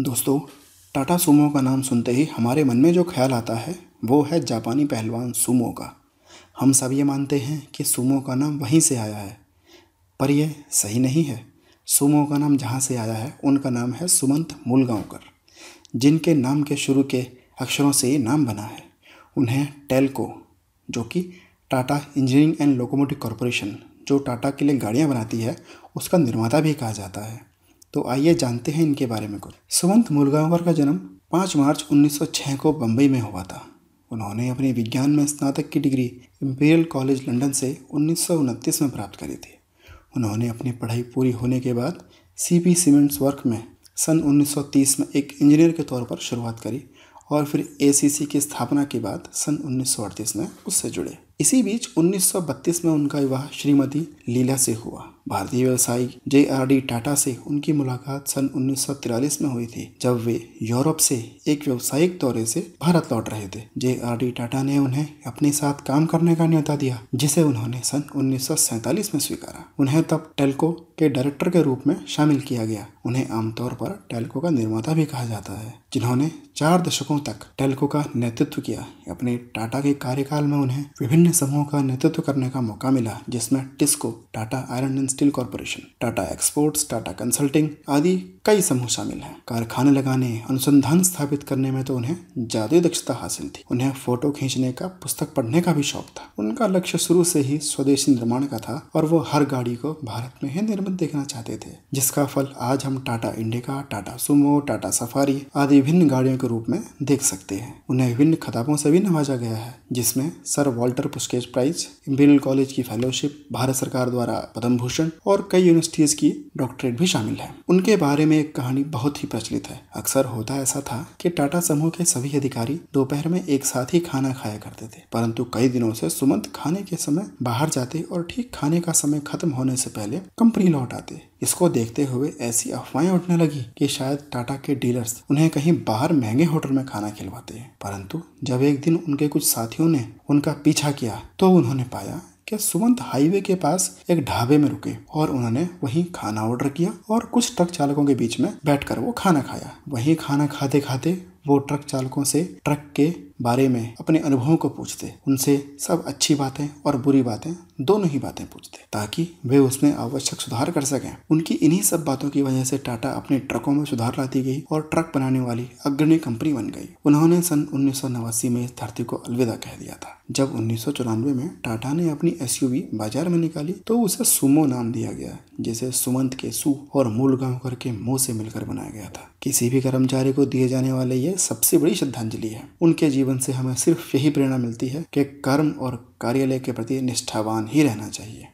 दोस्तों टाटा सूमो का नाम सुनते ही हमारे मन में जो ख्याल आता है वो है जापानी पहलवान सूमो का हम सब ये मानते हैं कि सूमो का नाम वहीं से आया है पर यह सही नहीं है सुमो का नाम जहाँ से आया है उनका नाम है सुमंत मूलगांवकर जिनके नाम के शुरू के अक्षरों से ये नाम बना है उन्हें टेलको जो कि Tata engineering and locomotive corporation जो टाटा के लिए गाड़ियाँ बनाती है उसका निर्माता भी कहा जाता है तो आइए जानते हैं इनके बारे में कुछ सुमंत मुलगांवर का जन्म 5 मार्च 1906 को बम्बई में हुआ था उन्होंने अपने विज्ञान में स्नातक की डिग्री इम्पीरियल कॉलेज लंदन से उन्नीस में प्राप्त करी थी उन्होंने अपनी पढ़ाई पूरी होने के बाद सी पी सीमेंट्स वर्क में सन 1930 में एक इंजीनियर के तौर पर शुरुआत करी और फिर एसीसी की स्थापना के बाद सन उन्नीस में उससे जुड़े इसी बीच 1932 में उनका विवाह श्रीमती लीला से हुआ भारतीय व्यवसायी जे आर डी टाटा से उनकी मुलाकात सन 1943 में हुई थी जब वे यूरोप से एक व्यवसायिक दौरे से भारत लौट रहे थे जे आर डी टाटा ने उन्हें अपने साथ काम करने का न्यौता दिया जिसे उन्होंने सन 1947 में स्वीकारा उन्हें तब टेलको के डायरेक्टर के रूप में शामिल किया गया उन्हें आमतौर पर टेलको का निर्माता भी कहा जाता है जिन्होंने चार दशकों तक टेलको का नेतृत्व किया अपने टाटा के कार्यकाल में उन्हें विभिन्न अन्य समूहों का नेतृत्व करने का मौका मिला जिसमें Tisco Tata iron and steel corporation Tata exports Tata consulting आदि कई समूह शामिल हैं कारखाने लगाने अनुसंधान स्थापित करने में तो उन्हें ज्यादा दक्षता हासिल थी उन्हें फोटो खींचने का पुस्तक पढ़ने का भी शौक था उनका लक्ष्य शुरू से ही स्वदेशी निर्माण का था और वो हर गाड़ी को भारत में ही निर्मित देखना चाहते थे जिसका फल आज हम Tata Indica Tata Sumo Tata Safari आदि विभिन्न गाड़ियों के रूप में देख सकते हैं उन्हें विभिन्न खिताबों से भी नवाजा गया है जिसमें sir Walter Puckey prize Imperial College की फेलोशिप भारत सरकार द्वारा पद्म भूषण और कई यूनिवर्सिटीज की डॉक्टरेट भी शामिल है उनके बारे में एक कहानी बहुत ही प्रचलित है अक्सर होता ऐसा था कि टाटा समूह के सभी अधिकारी दोपहर में एक साथ ही खाना खाया करते थे परंतु कई दिनों से सुमंत खाने के समय बाहर जाते और ठीक खाने का समय खत्म होने से पहले कंपनी लौट आते इसको देखते हुए ऐसी अफवाहें उठने लगी कि शायद टाटा के डीलर्स उन्हें कहीं बाहर महंगे होटल में खाना खिलवाते हैं परंतु जब एक दिन उनके कुछ साथियों ने उनका पीछा किया किया तो उन्होंने पाया कि सुमंत हाईवे के पास एक ढाबे में रुके और उन्होंने वहीं खाना ऑर्डर किया और कुछ ट्रक चालकों के बीच में बैठकर वो खाना खाया वहीं खाना खाते खाते वो ट्रक चालकों से ट्रक के बारे में अपने अनुभवों को पूछते उनसे सब अच्छी बातें और बुरी बातें दोनों ही बातें पूछते ताकि वे उसमें आवश्यक सुधार कर सकें उनकी इन्हीं सब बातों की वजह से टाटा अपने ट्रकों में सुधार लाती गई और ट्रक बनाने वाली अग्रणी कंपनी बन गई उन्होंने सन उन्नीस में इस धरती को अलविदा कह दिया था जब उन्नीस में टाटा ने अपनी एस बाजार में निकाली तो उसे सुमो नाम दिया गया जिसे सुमंत के सु और मूल गांव करके मुंह से मिलकर बनाया गया था किसी भी कर्मचारी को दिए जाने वाले ये सबसे बड़ी श्रद्धांजलि है उनके जीवन जीवन से हमें सिर्फ यही प्रेरणा मिलती है कि कर्म और कार्यालय के प्रति निष्ठावान ही रहना चाहिए